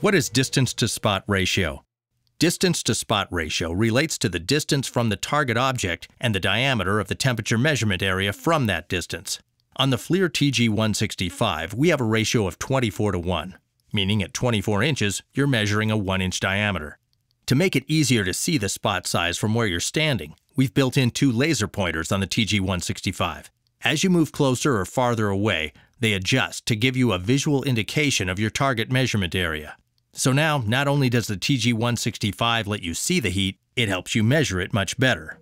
What is distance to spot ratio? Distance to spot ratio relates to the distance from the target object and the diameter of the temperature measurement area from that distance. On the FLIR TG165, we have a ratio of 24 to 1, meaning at 24 inches, you're measuring a 1 inch diameter. To make it easier to see the spot size from where you're standing, we've built in two laser pointers on the TG165. As you move closer or farther away, they adjust to give you a visual indication of your target measurement area. So now, not only does the TG165 let you see the heat, it helps you measure it much better.